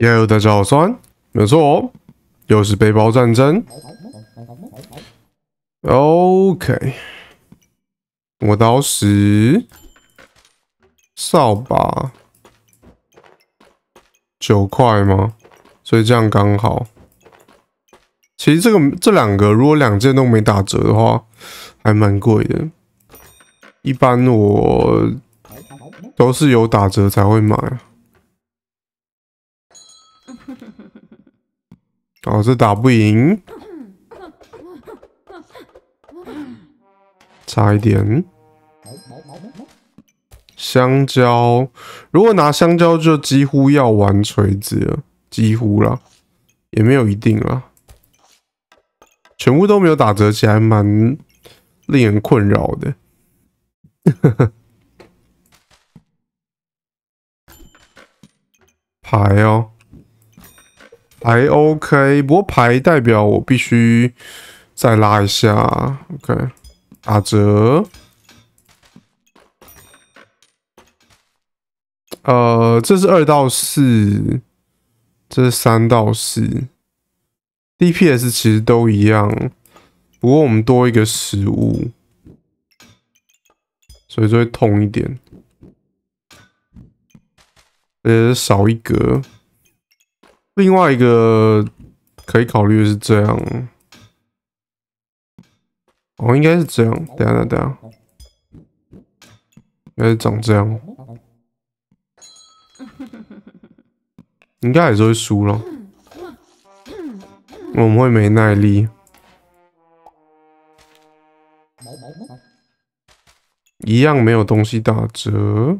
哟，大家好酸，没错又是背包战争。OK，磨刀石、扫把，九块吗？所以这样刚好。其实这个这两个，如果两件都没打折的话，还蛮贵的。一般我都是有打折才会买。哦，这打不赢，差一点。香蕉，如果拿香蕉，就几乎要玩锤子了，几乎了，也没有一定了。全部都没有打折，起来蛮令人困扰的。牌哦。还 OK，不过牌代表我必须再拉一下。OK，打折。呃，这是二到四，这是三到四。DPS 其实都一样，不过我们多一个食物，所以说会痛一点，呃，少一格。另外一个可以考虑的是这样，哦，应该是这样。等下等下，应该是长这样应该还是会输了，我们会没耐力，一样没有东西打折。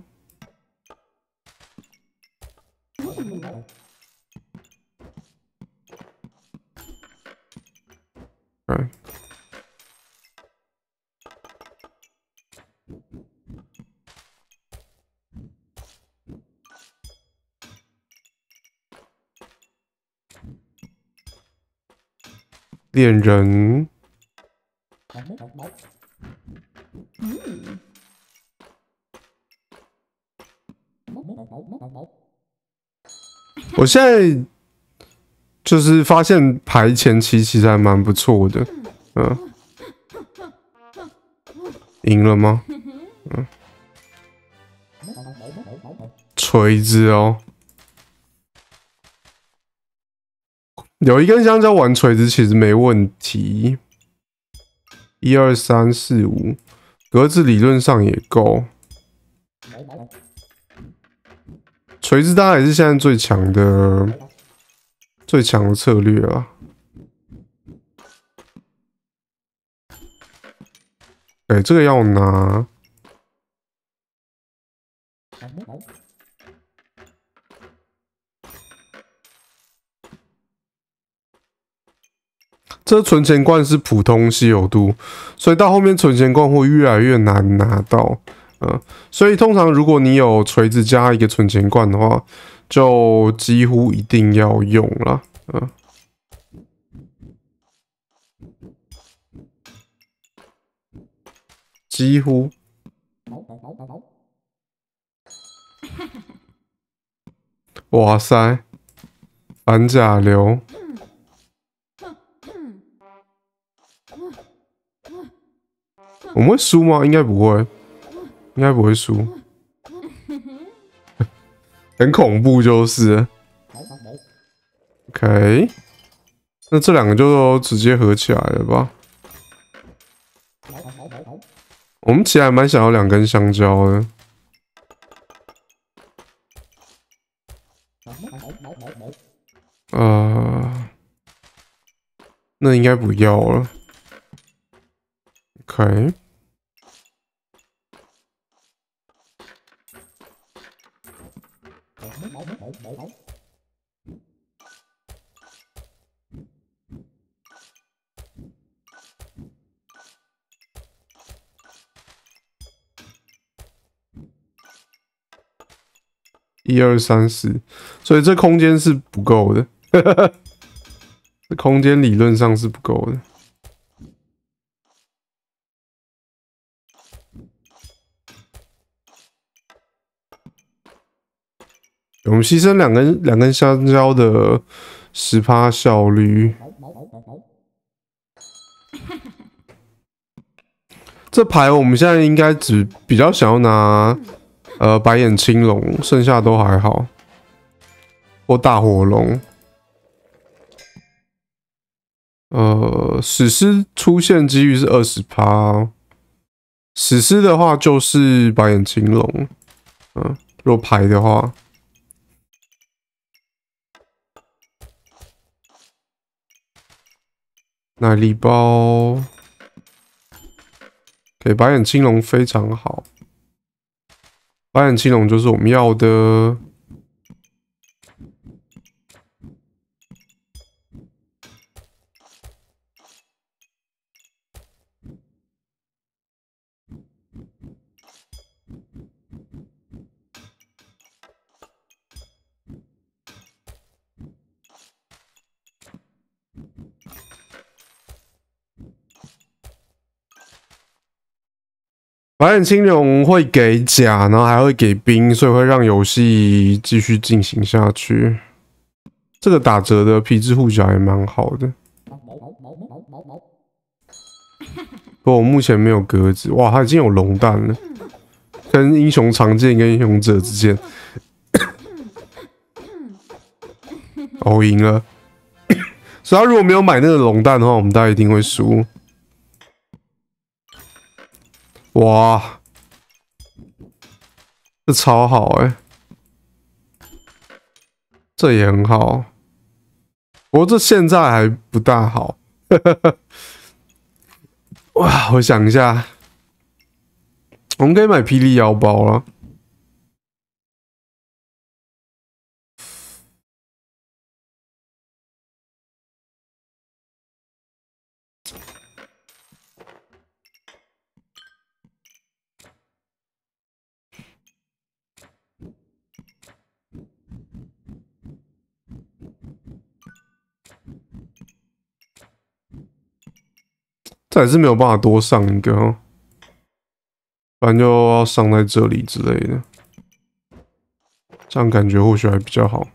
恋人。我现在。就是发现排前期其实还蛮不错的，嗯，赢了吗？嗯，锤子哦，有一根香蕉玩锤子其实没问题，一二三四五格子理论上也够，锤子当然也是现在最强的。最强的策略啊。哎，这个要拿。这存钱罐是普通稀有度，所以到后面存钱罐会越来越难拿到。嗯，所以通常如果你有锤子加一个存钱罐的话。就几乎一定要用了，嗯，几乎，哇塞，反甲流，我们会输吗？应该不会，应该不会输。很恐怖，就是。OK，那这两个就直接合起来了吧。我们其实还蛮想要两根香蕉的。啊，那应该不要了。OK。一二三四，所以这空间是不够的。这空间理论上是不够的。我们牺牲两根两根香蕉的十趴效率，这牌我们现在应该只比较想要拿。呃，白眼青龙，剩下都还好。或大火龙，呃，史诗出现几率是二十趴。史诗的话就是白眼青龙，嗯，若牌的话，那礼包给白眼青龙非常好。发险系统就是我们要的。白眼青龙会给甲，然后还会给兵，所以会让游戏继续进行下去。这个打折的皮质护甲也蛮好的。不，我目前没有格子。哇，它已经有龙蛋了，跟英雄常见跟英雄者之间，我 赢了。所以他如果没有买那个龙蛋的话，我们大家一定会输。哇，这超好哎！这也很好，不过这现在还不大好。哇，我想一下，我们可以买霹雳腰包了。还是没有办法多上一个，哦，不然就要上在这里之类的，这样感觉或许还比较好。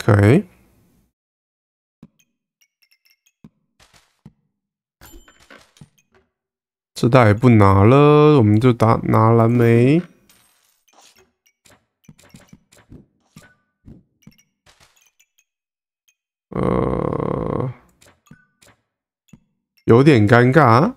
OK，这袋不拿了，我们就打拿蓝莓。呃，有点尴尬。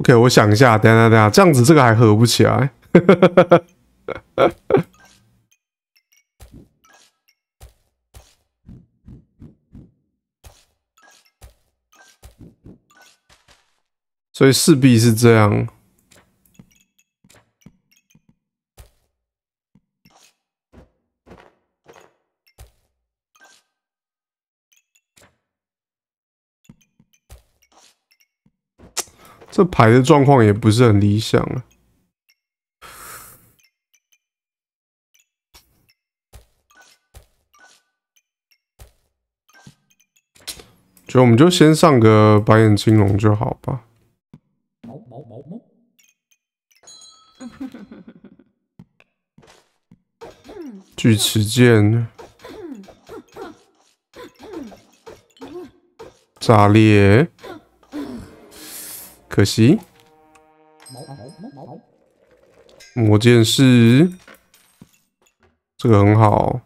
OK，我想一下，等等等下，这样子这个还合不起来。所以势必是这样。这牌的状况也不是很理想啊。我们就先上个白眼金龙就好吧。毛毛毛毛，巨 齿剑，炸裂，可惜。毛毛毛毛，魔剑士，这个很好，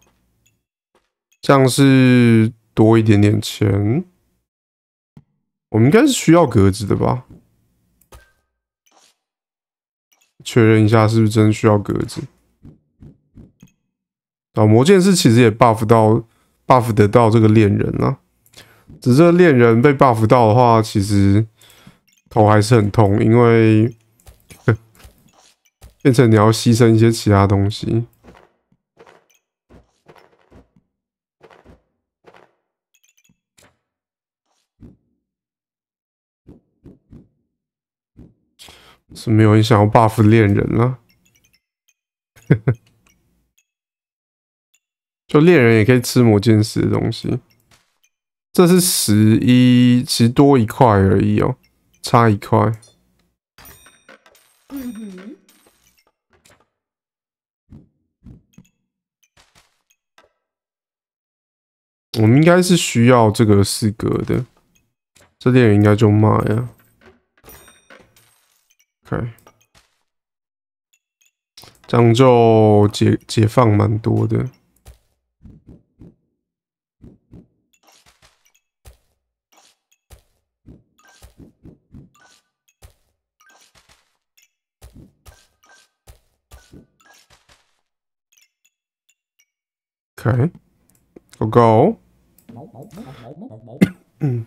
这样是多一点点钱。我们应该是需要格子的吧？确认一下是不是真需要格子。啊，魔剑士其实也 buff 到 buff 得到这个恋人了，只是恋人被 buff 到的话，其实头还是很痛，因为变成你要牺牲一些其他东西。是没有人想要 buff 恋人了，就恋人也可以吃魔剑石的东西，这是十一，其实多一块而已哦，差一块。嗯哼，我们应该是需要这个四格的，这恋人应该就卖呀。对，这样就解解放蛮多的。OK，okay. go。嗯。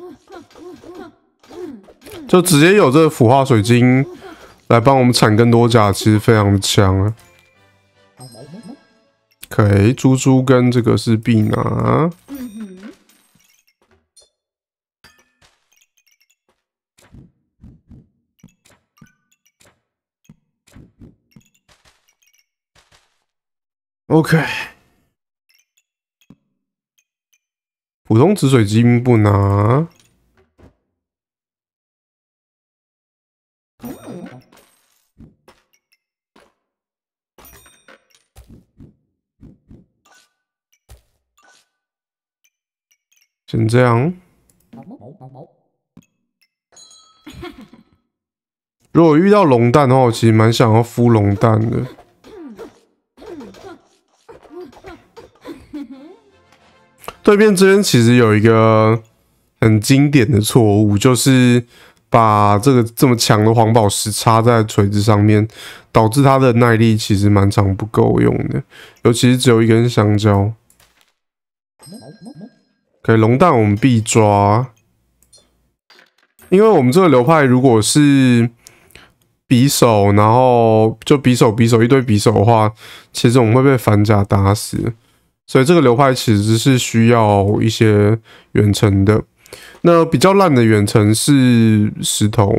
就直接有这个腐化水晶来帮我们产更多甲，其实非常强啊。OK，猪猪跟这个是必拿。OK。普通紫水晶不拿，先这样。如果遇到龙蛋的话，我其实蛮想要孵龙蛋的。对面这边其实有一个很经典的错误，就是把这个这么强的黄宝石插在锤子上面，导致它的耐力其实蛮长不够用的，尤其是只有一根香蕉。OK，龙蛋我们必抓，因为我们这个流派如果是匕首，然后就匕首、匕首一堆匕首的话，其实我们会被反甲打死。所以这个流派其实是需要一些远程的，那比较烂的远程是石头，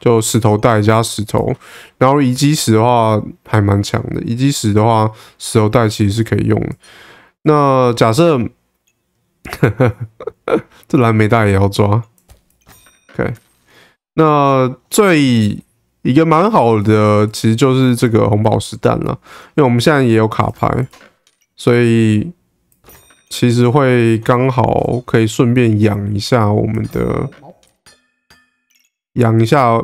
就石头袋加石头，然后遗迹石的话还蛮强的，遗迹石的话石头袋其实是可以用的。那假设 这蓝莓袋也要抓，对。那最一个蛮好的其实就是这个红宝石蛋了，因为我们现在也有卡牌。所以其实会刚好可以顺便养一下我们的，养一下，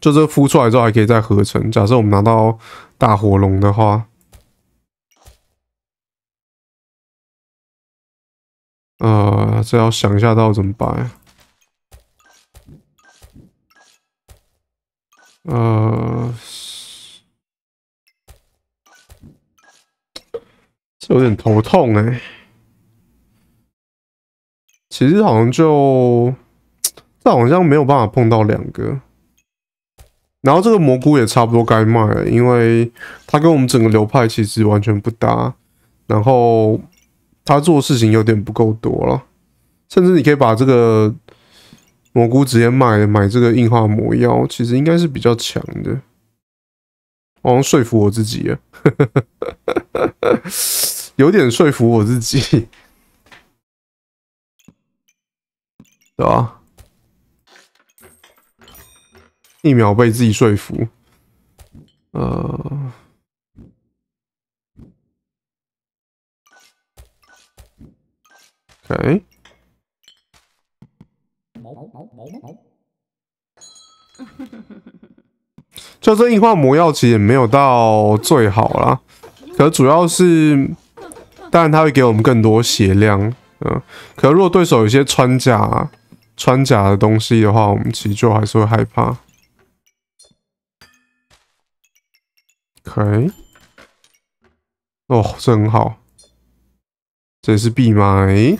就是孵出来之后还可以再合成。假设我们拿到大火龙的话，呃，这要想一下，到怎么办呀？呃。这有点头痛哎，其实好像就这好像没有办法碰到两个，然后这个蘑菇也差不多该卖了，因为它跟我们整个流派其实完全不搭，然后它做事情有点不够多了，甚至你可以把这个蘑菇直接卖，买这个硬化魔药，其实应该是比较强的。好像说服我自己耶，有点说服我自己，对吧？一秒被自己说服，呃，哎。就这硬化魔药其实也没有到最好啦，可主要是，当然它会给我们更多血量，嗯，可如果对手有一些穿甲、穿甲的东西的话，我们其实就还是会害怕。以哦，这很好，这也是必买。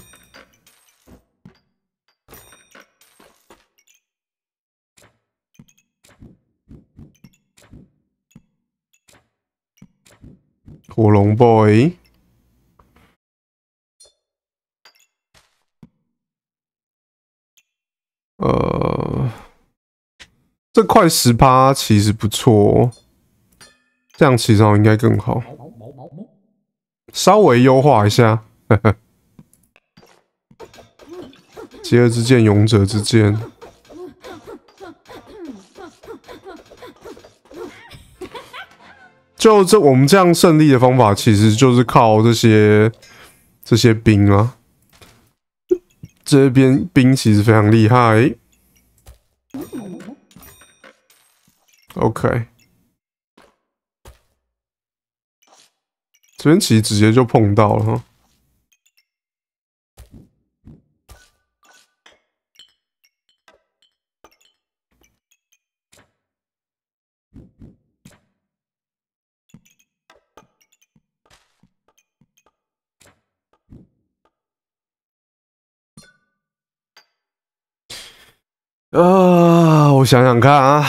火龙 boy，呃，这块十八其实不错，哦，这样其实应该更好，稍微优化一下，呵呵，极恶之剑，勇者之剑。就这，我们这样胜利的方法其实就是靠这些这些兵啊，这边兵其实非常厉害。OK，这边其实直接就碰到了哈。啊，我想想看啊，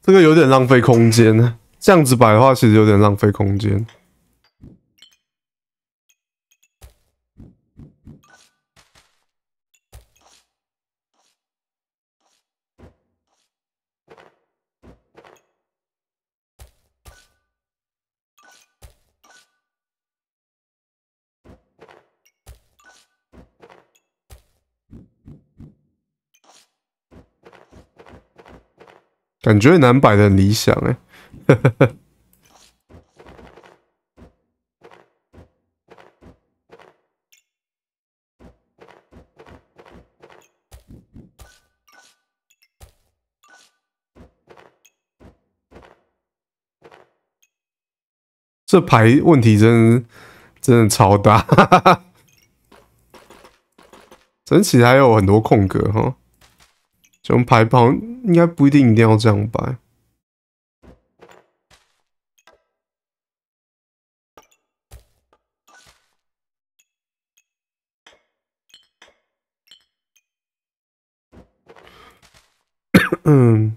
这个有点浪费空间，这样子摆的话，其实有点浪费空间。感觉很难摆的很理想哎，这牌问题真真的超大，神奇还有很多空格哈。怎么排排？应该不一定一定要这样摆。嗯，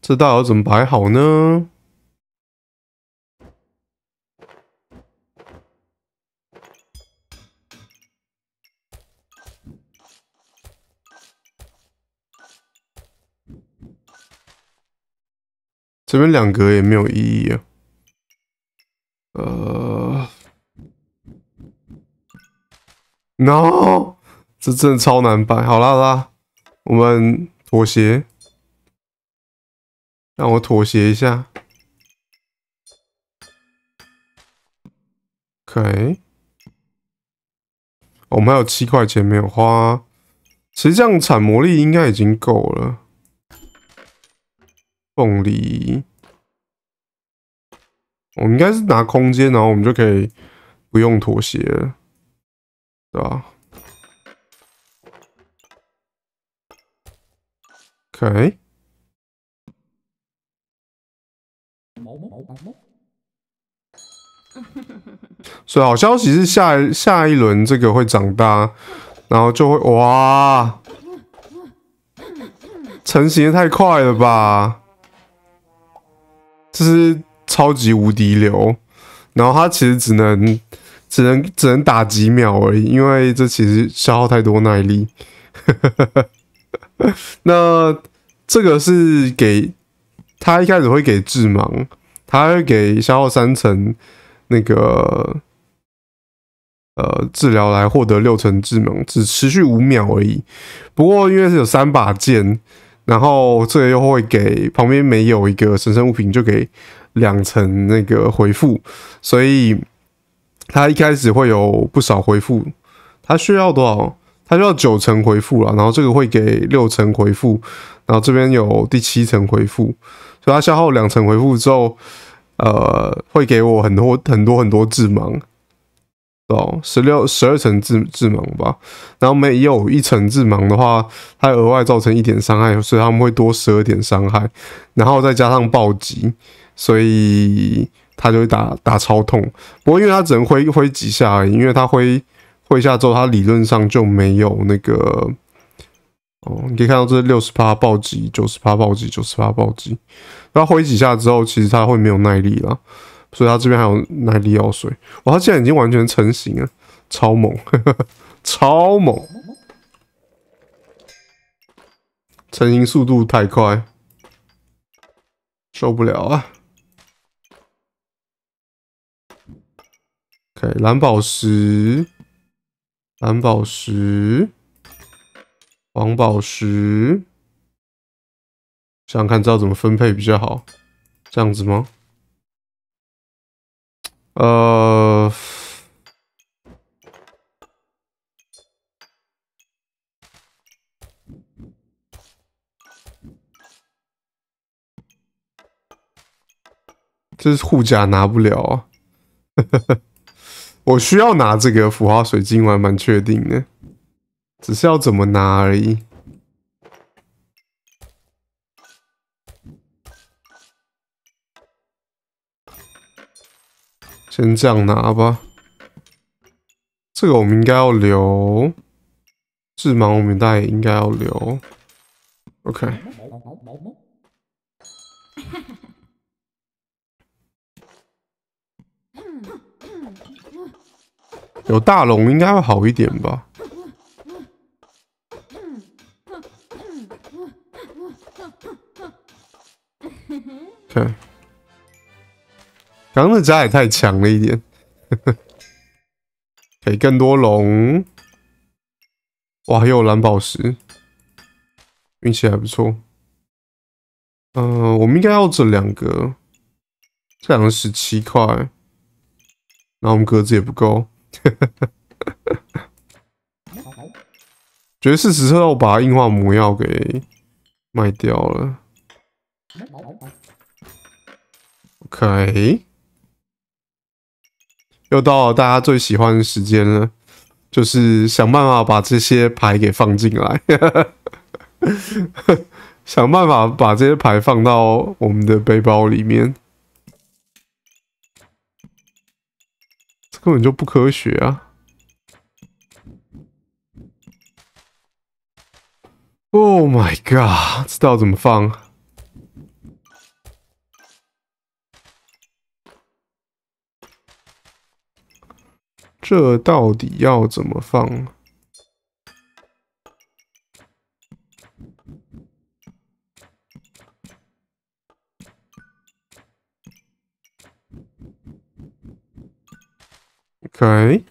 这大要怎么摆好呢？这边两格也没有意义啊。呃，No，这真的超难办。好啦啦，我们妥协，让我妥协一下。OK，我们还有七块钱没有花。其实这样产魔力应该已经够了。动力，我们应该是拿空间，然后我们就可以不用妥协了，对吧？可以。所以好消息是，下下一轮这个会长大，然后就会哇，成型的太快了吧？就是超级无敌流，然后他其实只能、只能、只能打几秒而已，因为这其实消耗太多耐力。那这个是给他一开始会给致盲，他会给消耗三层那个呃治疗来获得六层致盲，只持续五秒而已。不过因为是有三把剑。然后这个又会给旁边没有一个神圣物品就给两层那个回复，所以他一开始会有不少回复。他需要多少？他需要九层回复了。然后这个会给六层回复，然后这边有第七层回复，所以他消耗两层回复之后，呃，会给我很多很多很多致盲。十六十二层致致盲吧，然后没有一层致盲的话，它额外造成一点伤害，所以他们会多十二点伤害，然后再加上暴击，所以他就会打打超痛。不过因为他只能挥挥几下，而已，因为他挥挥下之后，他理论上就没有那个哦，你可以看到这是六十八暴击，九十八暴击，九十八暴击。他挥几下之后，其实他会没有耐力了。所以他这边还有奶力药水，哇！他现在已经完全成型了，超猛，呵 呵超猛，成型速度太快，受不了啊！OK，蓝宝石，蓝宝石，黄宝石，想想看，知道怎么分配比较好？这样子吗？呃，这是护甲拿不了。啊！我需要拿这个孵化水晶，我还蛮确定的，只是要怎么拿而已。先这样拿吧，这个我们应该要留，致盲大名也应该要留，OK。有大龙应该会好一点吧。的家也太强了一点，给更多龙，哇，又有蓝宝石，运气还不错。嗯，我们应该要这两个，这两个十七块，那我们格子也不够。绝 世时车，要把它硬化魔药给卖掉了。OK。又到了大家最喜欢的时间了，就是想办法把这些牌给放进来，想办法把这些牌放到我们的背包里面。这根本就不科学啊！Oh my god，知道怎么放。这到底要怎么放？o k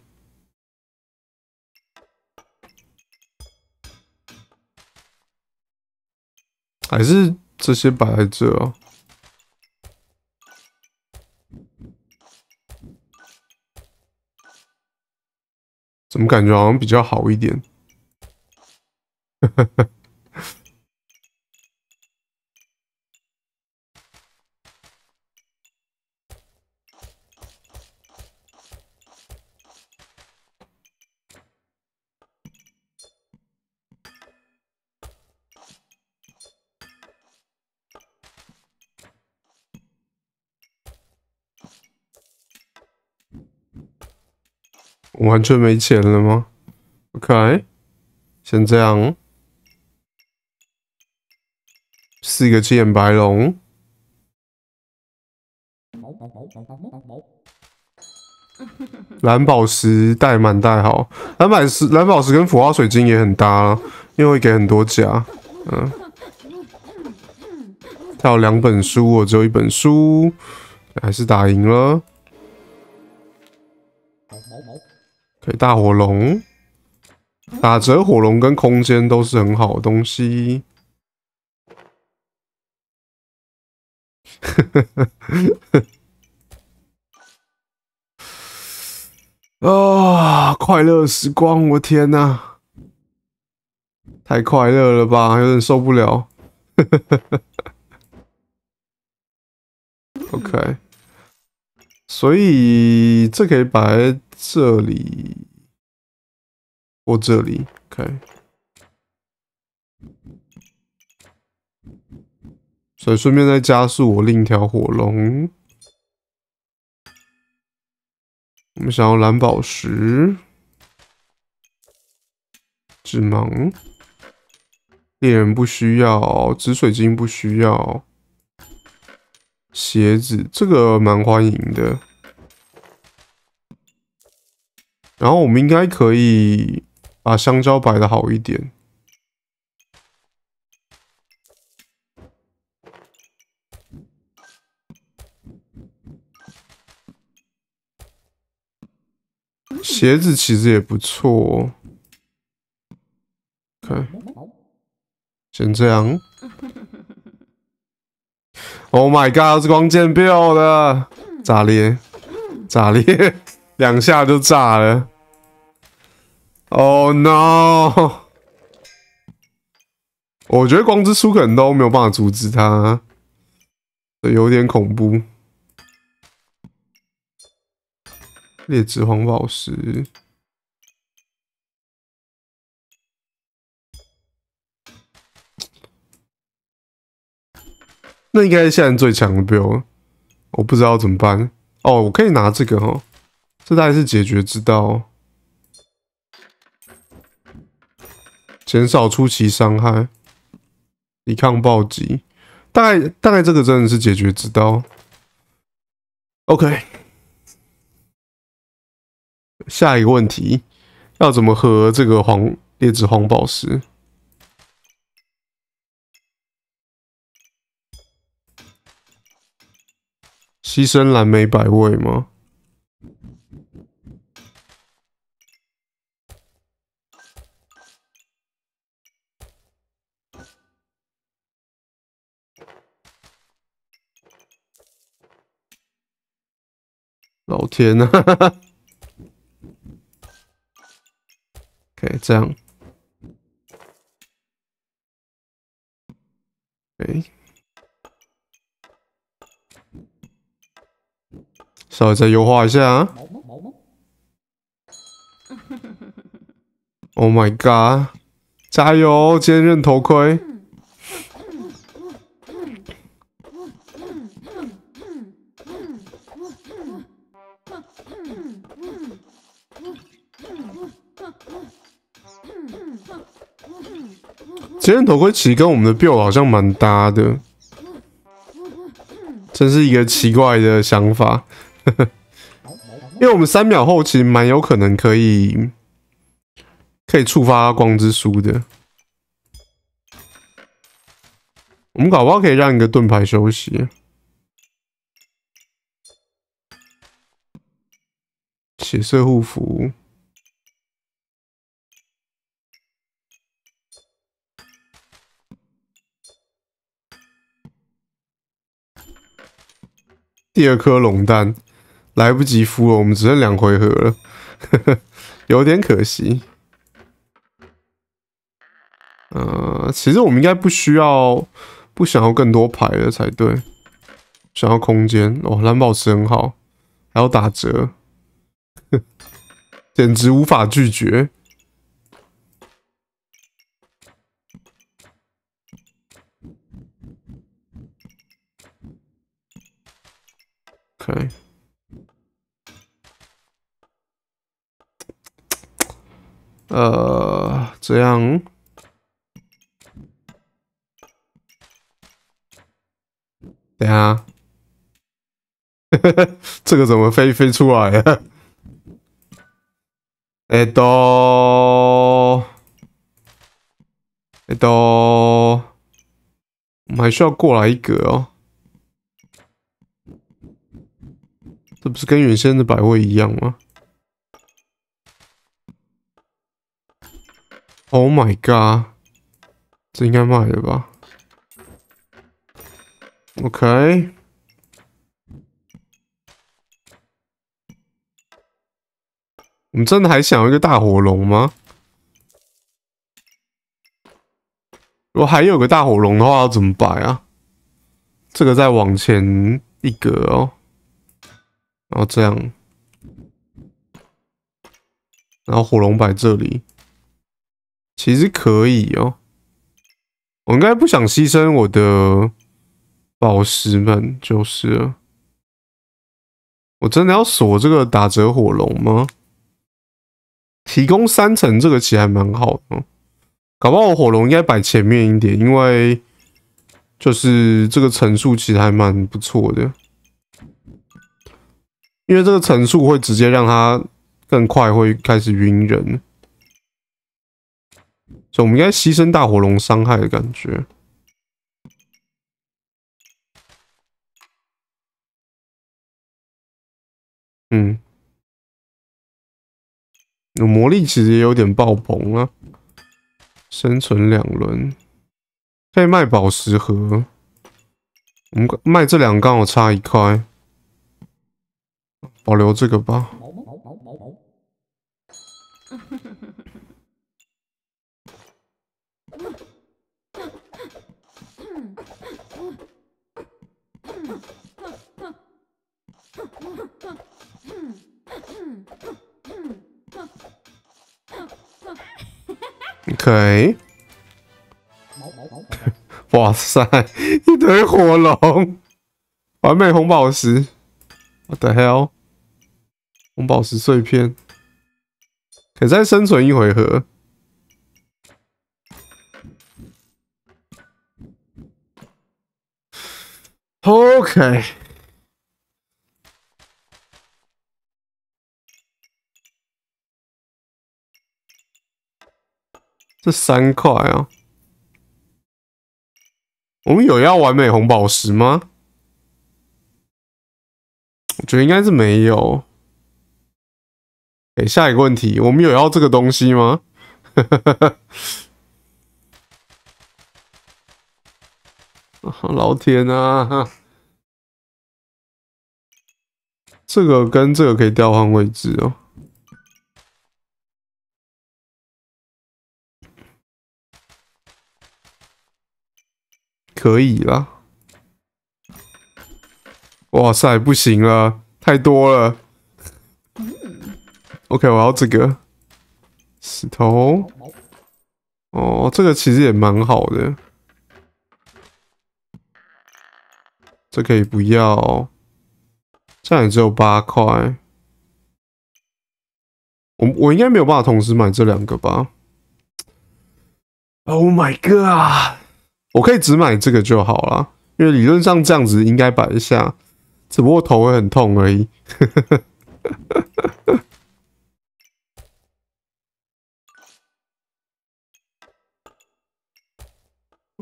还是这些摆在这？怎么感觉好像比较好一点？呵呵呵。完全没钱了吗？OK，先这样。四个七眼白龙。蓝宝石带满带好，蓝宝石蓝宝石跟浮化水晶也很搭了，因为会给很多甲。嗯，他有两本书，我只有一本书，还是打赢了。可以大火龙，打折火龙跟空间都是很好的东西。啊，快乐时光！我天哪，太快乐了吧，有点受不了。OK，所以这可以把。这里或这里以，所以顺便再加速我另一条火龙。我们想要蓝宝石、纸盲，猎人不需要，紫水晶不需要，鞋子这个蛮欢迎的。然后我们应该可以把香蕉摆的好一点。鞋子其实也不错。OK，先这样。Oh my god！是光剑掉的，炸裂，炸裂，两下就炸了。Oh no！我觉得光之书可能都没有办法阻止他，有点恐怖。劣质黄宝石，那应该是现在最强的 build，我不知道怎么办。哦，我可以拿这个哈，这大概是解决之道。减少出奇伤害，抵抗暴击，大概大概这个真的是解决之道。OK，下一个问题，要怎么和这个黄劣质黄宝石？牺牲蓝莓百味吗？老天呐！可以这样。哎，稍微再优化一下啊！o h my god！加油，坚韧头盔！今天头盔其实跟我们的 build 好像蛮搭的，真是一个奇怪的想法。因为我们三秒后其实蛮有可能可以可以触发光之书的，我们搞不好可以让一个盾牌休息，血色护符。第二颗龙蛋来不及孵了，我们只剩两回合了，呵呵，有点可惜。呃，其实我们应该不需要，不想要更多牌了才对，想要空间哦。蓝宝石很好，还要打折，简直无法拒绝。对。呃，这样，等下，这个怎么飞飞出来？哎，都，啊？哎都，还需要过来一个哦。这不是跟原先的百位一样吗？Oh my god，这应该卖的吧？OK，我们真的还想要一个大火龙吗？果还有个大火龙的话要怎么摆啊？这个再往前一格哦。然后这样，然后火龙摆这里，其实可以哦。我应该不想牺牲我的宝石们，就是，我我真的要锁这个打折火龙吗？提供三层这个其实还蛮好的。搞不好火龙应该摆前面一点，因为就是这个层数其实还蛮不错的。因为这个层数会直接让它更快会开始晕人，所以我们应该牺牲大火龙伤害的感觉。嗯，有魔力其实也有点爆棚了，生存两轮，可以卖宝石盒。我们卖这两个刚好差一块。保留这个吧。哼哼哼哼哼。哼哼哼哼哼哼哼哼哼哼哼哼哼哼。o k 哇塞，一堆火龙，完美红宝石。What the hell？红宝石碎片，可以再生存一回合。OK，这三块啊，我们有要完美红宝石吗？我觉得应该是没有。哎，下一个问题，我们有要这个东西吗？哈，老天呐！这个跟这个可以调换位置哦，可以了。哇塞，不行了，太多了。OK，我要这个，石头。哦，这个其实也蛮好的。这可以不要。这样也只有八块。我我应该没有办法同时买这两个吧？Oh my god！我可以只买这个就好了，因为理论上这样子应该摆一下，只不过头会很痛而已。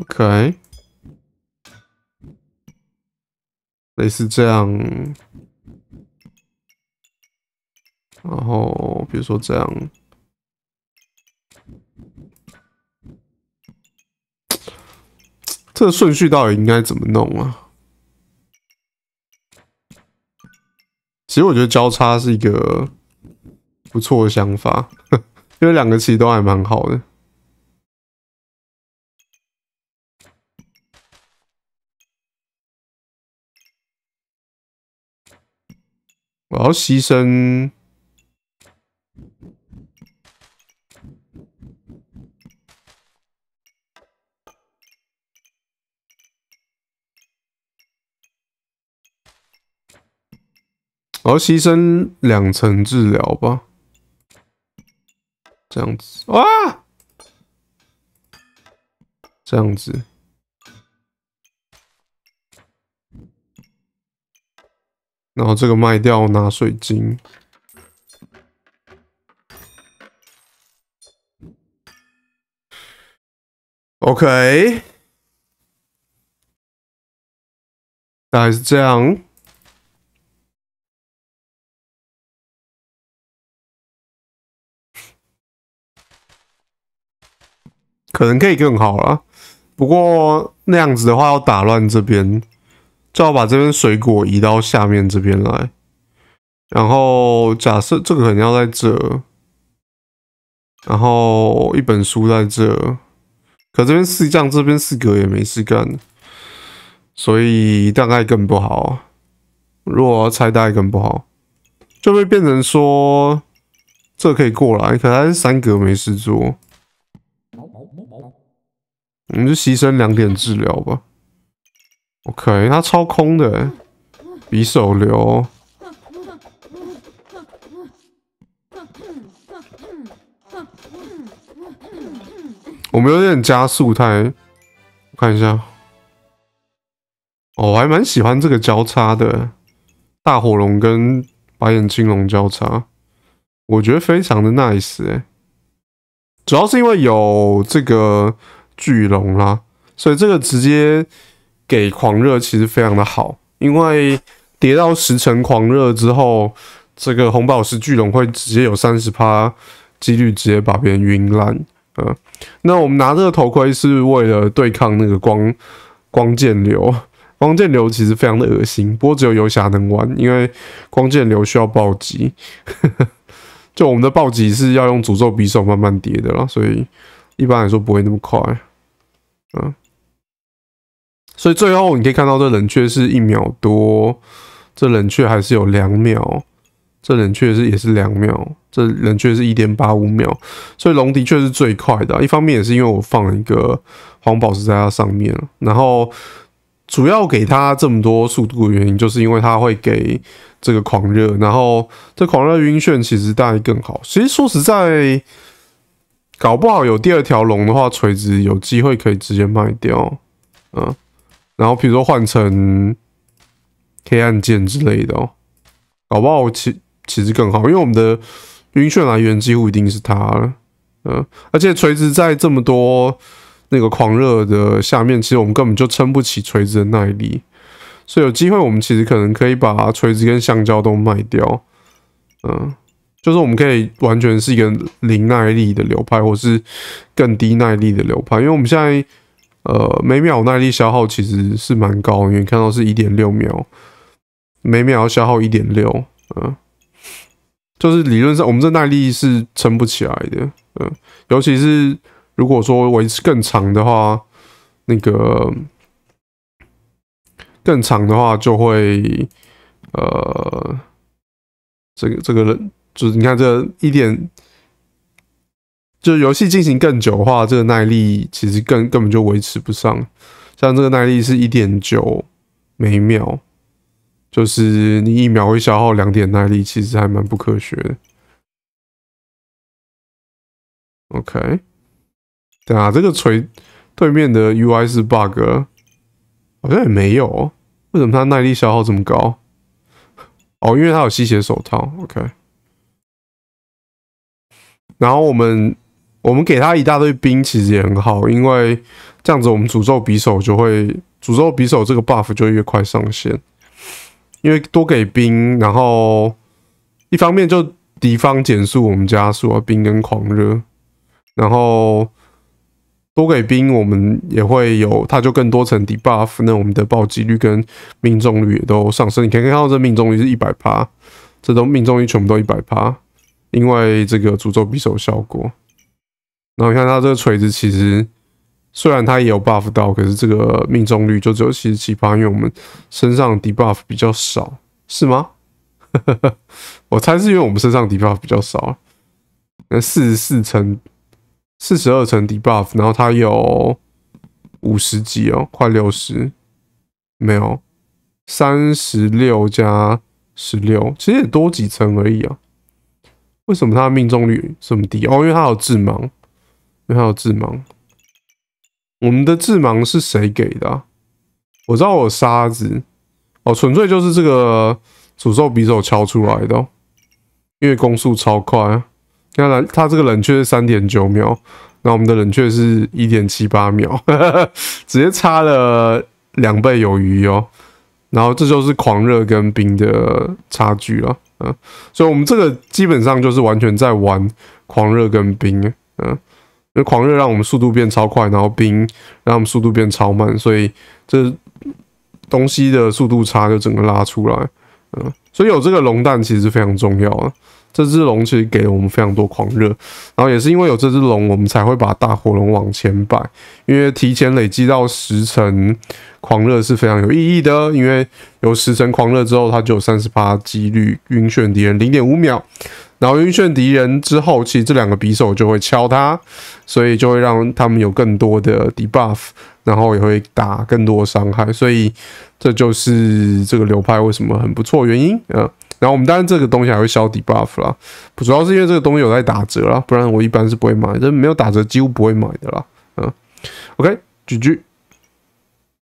OK，类似这样，然后比如说这样，这顺序到底应该怎么弄啊？其实我觉得交叉是一个不错的想法，因为两个其实都还蛮好的。我要牺牲，我要牺牲两层治疗吧，这样子啊，这样子。然后这个卖掉拿水晶，OK，大概是这样，可能可以更好啦，不过那样子的话，要打乱这边。就要把这边水果移到下面这边来，然后假设这个能要在这然后一本书在这可这边四将这边四格也没事干，所以大概更不好。如果要拆，大概更不好，就会变成说这可以过来，可还是三格没事做。我们就牺牲两点治疗吧。OK，他超空的，匕首流。我们有点加速，太看一下。哦，我还蛮喜欢这个交叉的，大火龙跟白眼金龙交叉，我觉得非常的 nice。哎，主要是因为有这个巨龙啦，所以这个直接。给狂热其实非常的好，因为叠到十层狂热之后，这个红宝石巨龙会直接有三十趴几率直接把别人晕烂。嗯，那我们拿这个头盔是为了对抗那个光光剑流，光剑流其实非常的恶心，不过只有游侠能玩，因为光剑流需要暴击。就我们的暴击是要用诅咒匕首慢慢叠的啦，所以一般来说不会那么快。嗯。所以最后你可以看到，这冷却是一秒多，这冷却还是有两秒，这冷却是也是两秒，这冷却是一点八五秒。所以龙的确是最快的，一方面也是因为我放了一个黄宝石在它上面然后主要给它这么多速度的原因，就是因为它会给这个狂热，然后这狂热晕眩其实大概更好。其实说实在，搞不好有第二条龙的话，锤子有机会可以直接卖掉，嗯。然后比如说换成黑暗剑之类的哦，搞不好其其实更好，因为我们的晕眩来源几乎一定是他了，嗯，而且锤子在这么多那个狂热的下面，其实我们根本就撑不起锤子的耐力，所以有机会我们其实可能可以把锤子跟橡胶都卖掉，嗯，就是我们可以完全是一个零耐力的流派，或是更低耐力的流派，因为我们现在。呃，每秒耐力消耗其实是蛮高，你看到是一点六秒，每秒消耗一点六，嗯，就是理论上我们这耐力是撑不起来的，嗯，尤其是如果说维持更长的话，那个更长的话就会，呃，这个这个人就是你看这一点。就游戏进行更久的话，这个耐力其实更根本就维持不上。像这个耐力是一点九每秒，就是你一秒会消耗两点耐力，其实还蛮不科学的。OK，对啊，这个锤对面的 UI 是 bug，好像也没有，为什么它耐力消耗这么高？哦，因为它有吸血手套。OK，然后我们。我们给他一大堆兵，其实也很好，因为这样子我们诅咒匕首就会诅咒匕首这个 buff 就越快上线，因为多给兵，然后一方面就敌方减速，我们加速啊，兵跟狂热，然后多给兵，我们也会有，它就更多层 debuff，那我们的暴击率跟命中率也都上升。你可以看到这命中率是一百趴，这都命中率全部都一百趴，因为这个诅咒匕首效果。然后你看他这个锤子，其实虽然他也有 buff 到，可是这个命中率就只有七七趴，因为我们身上 debuff 比较少，是吗？我猜是因为我们身上 debuff 比较少，那四十四层、四十二层 debuff，然后他有五十几哦，快六十，没有三十六加十六，其实也多几层而已啊。为什么他的命中率这么低？哦，因为他有致盲。还有智盲，我们的智盲是谁给的？我知道我沙子哦，纯粹就是这个诅咒匕首敲出来的。因为攻速超快，当然它这个冷却是三点九秒，那我们的冷却是一点七八秒，直接差了两倍有余哦。然后这就是狂热跟冰的差距了，嗯，所以我们这个基本上就是完全在玩狂热跟冰，嗯。那狂热让我们速度变超快，然后冰让我们速度变超慢，所以这东西的速度差就整个拉出来。嗯，所以有这个龙蛋其实非常重要啊。这只龙其实给了我们非常多狂热，然后也是因为有这只龙，我们才会把大火龙往前摆。因为提前累积到十层狂热是非常有意义的，因为有十层狂热之后，它就有三十八几率晕眩敌人零点五秒。然后晕眩敌人之后，其实这两个匕首就会敲他，所以就会让他们有更多的 debuff，然后也会打更多伤害，所以这就是这个流派为什么很不错原因。嗯，然后我们当然这个东西还会消 debuff 啦，主要是因为这个东西有在打折啦，不然我一般是不会买，这没有打折几乎不会买的啦。嗯，OK，举举。